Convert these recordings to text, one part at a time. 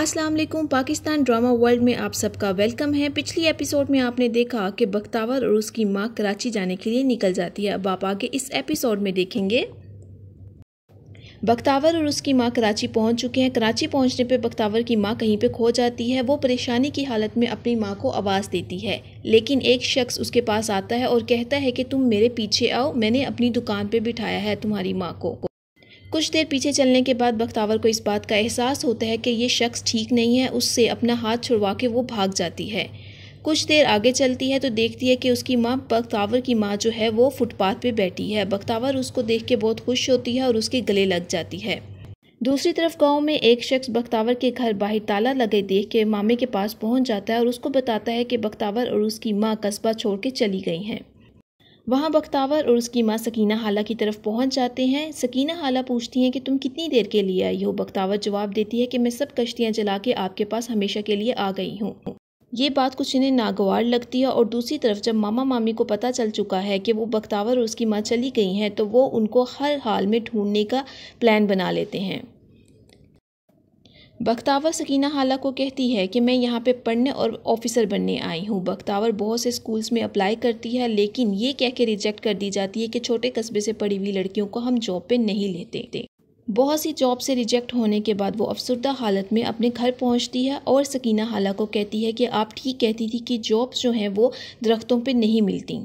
अस्सलाम वालेकुम Pakistan drama world में आप सबका वेलकम है पिछली एपिसोड में आपने देखा कि बख्तावर और उसकी माँ कराची जाने के लिए निकल जाती है अब आप आगे इस एपिसोड में देखेंगे बख्तावर और उसकी माँ कराची पहुँच चुके हैं कराची पहुँचने पर बख्तावर की माँ कहीं पे खो जाती है वो परेशानी की हालत में अपनी माँ को आवाज़ देती है लेकिन एक शख्स उसके पास आता है और कहता है कि तुम मेरे पीछे आओ मैंने अपनी दुकान पर बिठाया है तुम्हारी माँ को कुछ देर पीछे चलने के बाद बख्तावर को इस बात का एहसास होता है कि ये शख्स ठीक नहीं है उससे अपना हाथ छुड़वा के वो भाग जाती है कुछ देर आगे चलती है तो देखती है कि उसकी माँ बख्तावर की माँ जो है वो फुटपाथ पे बैठी है बख्तावर उसको देख के बहुत खुश होती है और उसके गले लग जाती है दूसरी तरफ गांव में एक शख्स बख्तावर के घर बाहर ताला लगे देख के मामे के पास पहुंच जाता है और उसको बताता है कि बख्तावर और उसकी माँ कस्बा छोड़ के चली गई हैं वहाँ बख्तावर और उसकी माँ सकीना हाला की तरफ पहुँच जाते हैं सकीना हाला पूछती हैं कि तुम कितनी देर के लिए आई हो बख्तावर जवाब देती है कि मैं सब कश्तियाँ जला के आपके पास हमेशा के लिए आ गई हूँ ये बात कुछ इन्हें नागवार लगती है और दूसरी तरफ जब मामा मामी को पता चल चुका है कि वो बख्तावर और उसकी माँ चली गई हैं तो वो उनको हर हाल में ढूंढने का प्लान बना लेते हैं बख्तावर सकीना हाला को कहती है कि मैं यहाँ पे पढ़ने और ऑफिसर बनने आई हूँ बख्तावर बहुत से स्कूल्स में अप्लाई करती है लेकिन ये कह के रिजेक्ट कर दी जाती है कि छोटे कस्बे से पढ़ी हुई लड़कियों को हम जॉब पे नहीं लेते बहुत सी जॉब से रिजेक्ट होने के बाद वो अफसरदा हालत में अपने घर पहुंचती है और सकीना हाला को कहती है कि आप ठीक कहती थी कि जॉब्स जो हैं वो दरख्तों पे नहीं मिलती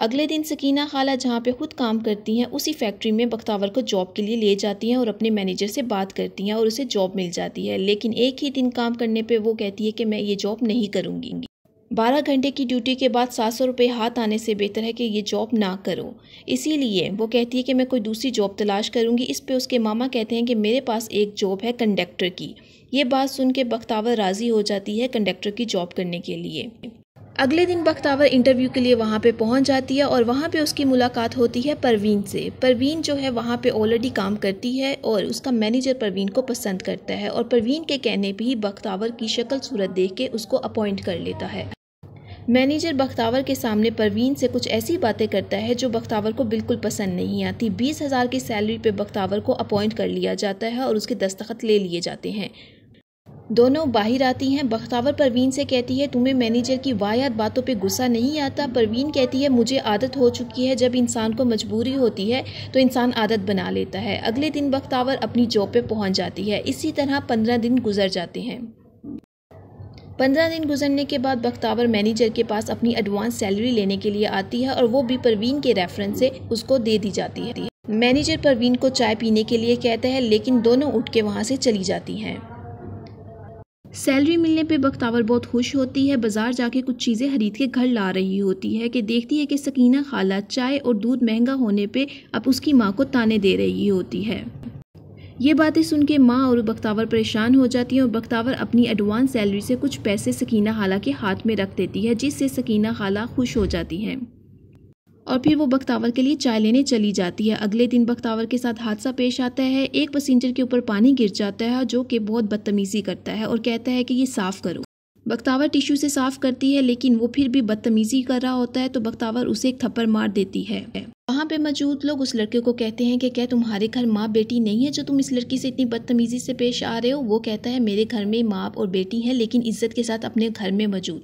अगले दिन सकीना खाला जहाँ पे खुद काम करती हैं उसी फैक्ट्री में बख्तावर को जॉब के लिए ले जाती हैं और अपने मैनेजर से बात करती हैं और उसे जॉब मिल जाती है लेकिन एक ही दिन काम करने पे वो कहती है कि मैं ये जॉब नहीं करूँगी बारह घंटे की ड्यूटी के बाद सात सौ रुपये हाथ आने से बेहतर है कि ये जॉब ना करो इसीलिए वो कहती है कि मैं कोई दूसरी जॉब तलाश करूँगी इस पर उसके मामा कहते हैं कि मेरे पास एक जॉब है कंडक्टर की ये बात सुन के बख्तावर राज़ी हो जाती है कंडक्टर की जॉब करने के लिए अगले दिन बख्तावर इंटरव्यू के लिए वहाँ पे पहुँच जाती है और वहाँ पे उसकी मुलाकात होती है परवीन से परवीन जो है वहाँ पे ऑलरेडी काम करती है और उसका मैनेजर परवीन को पसंद करता है और परवीन के कहने पर ही बख्तावर की शक्ल सूरत देख के उसको अपॉइंट कर लेता है मैनेजर बख्तावर के सामने परवीन से कुछ ऐसी बातें करता है जो बख्तावर को बिल्कुल पसंद नहीं आती बीस हज़ार की सैलरी पे बख्तावर को अपॉइंट कर लिया जाता है और उसके दस्तखत ले लिए जाते हैं दोनों बाहर आती हैं बख्तावर परवीन से कहती है तुम्हें मैनेजर की वायद बातों पे गुस्सा नहीं आता परवीन कहती है मुझे आदत हो चुकी है जब इंसान को मजबूरी होती है तो इंसान आदत बना लेता है अगले दिन बख्तावर अपनी जॉब पे पहुंच जाती है इसी तरह पंद्रह दिन गुजर जाते हैं पंद्रह दिन गुजरने के बाद बख्तावर मैनेजर के पास अपनी एडवांस सैलरी लेने के लिए आती है और वो भी परवीन के रेफरेंस से उसको दे दी जाती है मैनेजर परवीन को चाय पीने के लिए कहता है लेकिन दोनों उठ के वहाँ से चली जाती हैं सैलरी मिलने पे बख्तावर बहुत खुश होती है बाज़ार जाके कुछ चीज़ें खरीद के घर ला रही होती है कि देखती है कि सकीना खाला चाय और दूध महंगा होने पे अब उसकी माँ को ताने दे रही होती है ये बातें सुन के माँ और बख्तावर परेशान हो जाती हैं और बख्तावर अपनी एडवांस सैलरी से कुछ पैसे सकीना खाला के हाथ में रख देती है जिससे सकीना खाला खुश हो जाती है और फिर वो बख्तावर के लिए चाय लेने चली जाती है अगले दिन बख्तावर के साथ हादसा पेश आता है एक पसेंजर के ऊपर पानी गिर जाता है जो कि बहुत बदतमीज़ी करता है और कहता है कि ये साफ़ करो बख्तावर टिश्यू से साफ करती है लेकिन वो फिर भी बदतमीज़ी कर रहा होता है तो बख्तावर उसे एक थप्पड़ मार देती है वहाँ पे मौजूद लोग उस लड़के को कहते हैं कि क्या तुम्हारे घर माँ बेटी नहीं है जो तुम इस लड़की से इतनी बदतमीज़ी से पेश आ रहे हो वो कहता है मेरे घर में माँ और बेटी है लेकिन इज्जत के साथ अपने घर में मौजूद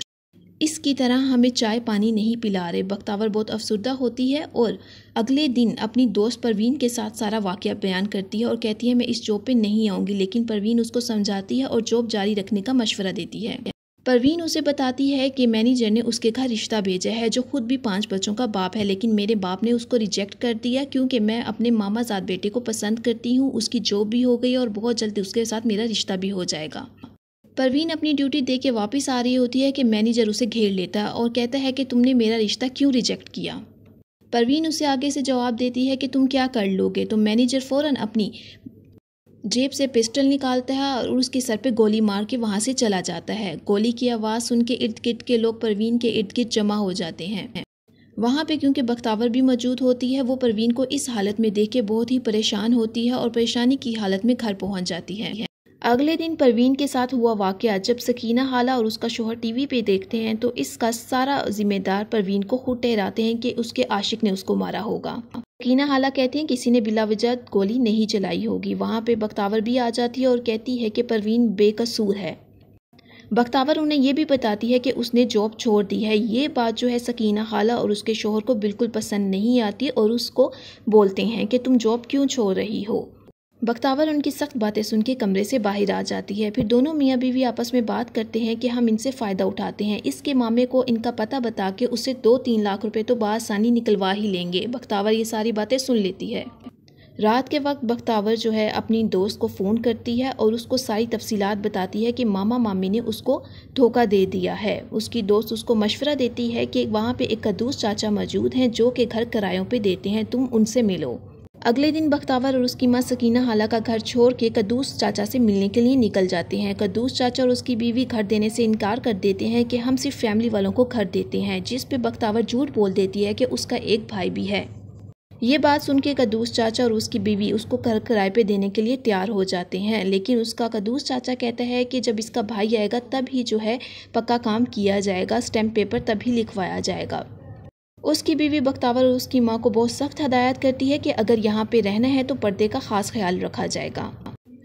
इसकी तरह हमें चाय पानी नहीं पिला रहे बख्तावर बहुत अफसरदा होती है और अगले दिन अपनी दोस्त परवीन के साथ सारा वाक़ बयान करती है और कहती है मैं इस जॉब पे नहीं आऊँगी लेकिन परवीन उसको समझाती है और जॉब जारी रखने का मशवरा देती है परवीन उसे बताती है कि मैनेजर ने उसके घर रिश्ता भेजा है जो खुद भी पांच बच्चों का बाप है लेकिन मेरे बाप ने उसको रिजेक्ट कर दिया क्योंकि मैं अपने मामाजाद बेटे को पसंद करती हूँ उसकी जॉब भी हो गई और बहुत जल्दी उसके साथ मेरा रिश्ता भी हो जाएगा परवीन अपनी ड्यूटी दे के वापस आ रही होती है कि मैनेजर उसे घेर लेता है और कहता है कि तुमने मेरा रिश्ता क्यों रिजेक्ट किया परवीन उसे आगे से जवाब देती है कि तुम क्या कर लोगे तो मैनेजर फ़ौरन अपनी जेब से पिस्टल निकालता है और उसके सर पे गोली मार के वहाँ से चला जाता है गोली की आवाज़ सुन के इर्द गिर्द के लोग परवीन के इर्द गिर्द जमा हो जाते हैं वहाँ पे क्योंकि बख्तावर भी मौजूद होती है वो परवीन को इस हालत में देख के बहुत ही परेशान होती है और परेशानी की हालत में घर पहुँच जाती है अगले दिन परवीन के साथ हुआ वाक़ जब सकीना हाला और उसका शोहर टीवी पे देखते हैं तो इसका सारा जिम्मेदार परवीन को खुद ठहराते हैं कि उसके आशिक ने उसको मारा होगा सकीना हाला कहते हैं किसी ने बिला गोली नहीं चलाई होगी वहाँ पे बख्तावर भी आ जाती है और कहती है कि परवीन बेकसूर है बख्तावर उन्हें यह भी बताती है कि उसने जॉब छोड़ दी है ये बात जो है सकीना हाला और उसके शोहर को बिल्कुल पसंद नहीं आती और उसको बोलते हैं कि तुम जॉब क्यों छोड़ रही हो बख्तावर उनकी सख्त बातें सुन के कमरे से बाहर आ जाती है फिर दोनों मियाँ बीवी आपस में बात करते हैं कि हम इनसे फ़ायदा उठाते हैं इसके मामे को इनका पता बता के उससे दो तीन लाख रुपए तो बासानी निकलवा ही लेंगे बख्तावर ये सारी बातें सुन लेती है रात के वक्त बख्तावर जो है अपनी दोस्त को फ़ोन करती है और उसको सारी तफसीलात बताती है कि मामा मामी ने उसको धोखा दे दिया है उसकी दोस्त उसको मशवरा देती है कि वहाँ पे एक कद्दूस चाचा मौजूद हैं जो कि घर किरायों पे देते हैं तुम उनसे मिलो अगले दिन बख्तावर और उसकी माँ सकीना हाला का घर छोड़ के कद्दूस चाचा से मिलने के लिए निकल जाते हैं कद्दूस चाचा और उसकी बीवी घर देने से इनकार कर देते हैं कि हम सिर्फ फैमिली वालों को घर देते हैं जिस पे बख्तावर झूठ बोल देती है कि उसका एक भाई भी है ये बात सुन के कद्दूस चाचा और उसकी बीवी उसको घर किराए पे देने के लिए तैयार हो जाते हैं लेकिन उसका कद्दूस चाचा कहता है कि जब इसका भाई आएगा तब ही जो है पक्का काम किया जाएगा स्टैम्प पेपर तभी लिखवाया जाएगा उसकी बीवी बख्तावर उसकी माँ को बहुत सख्त हदायत करती है कि अगर यहाँ पे रहना है तो पर्दे का खास ख्याल रखा जाएगा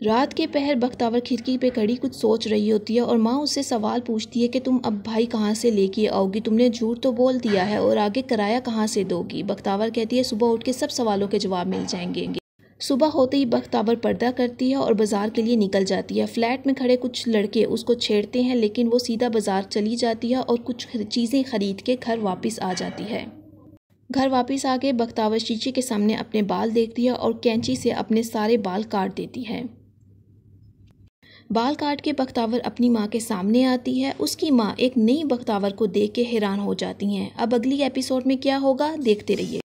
रात के पहर बख्तावर खिड़की पे खड़ी कुछ सोच रही होती है और माँ उससे सवाल पूछती है कि तुम अब भाई कहाँ से लेके आओगी तुमने झूठ तो बोल दिया है और आगे किराया कहाँ से दोगी बख्तावर कहती है सुबह उठ के सब सवालों के जवाब मिल जाएंगे सुबह होते ही बख्तावर पर्दा करती है और बाज़ार के लिए निकल जाती है फ्लैट में खड़े कुछ लड़के उसको छेड़ते हैं लेकिन वो सीधा बाज़ार चली जाती है और कुछ चीज़ें खरीद के घर वापस आ जाती है घर वापस आके बख्तावर शीशे के सामने अपने बाल देखती है और कैंची से अपने सारे बाल काट देती है बाल काट के बख्तावर अपनी माँ के सामने आती है उसकी माँ एक नई बख्तावर को देख के हैरान हो जाती हैं अब अगली एपिसोड में क्या होगा देखते रहिए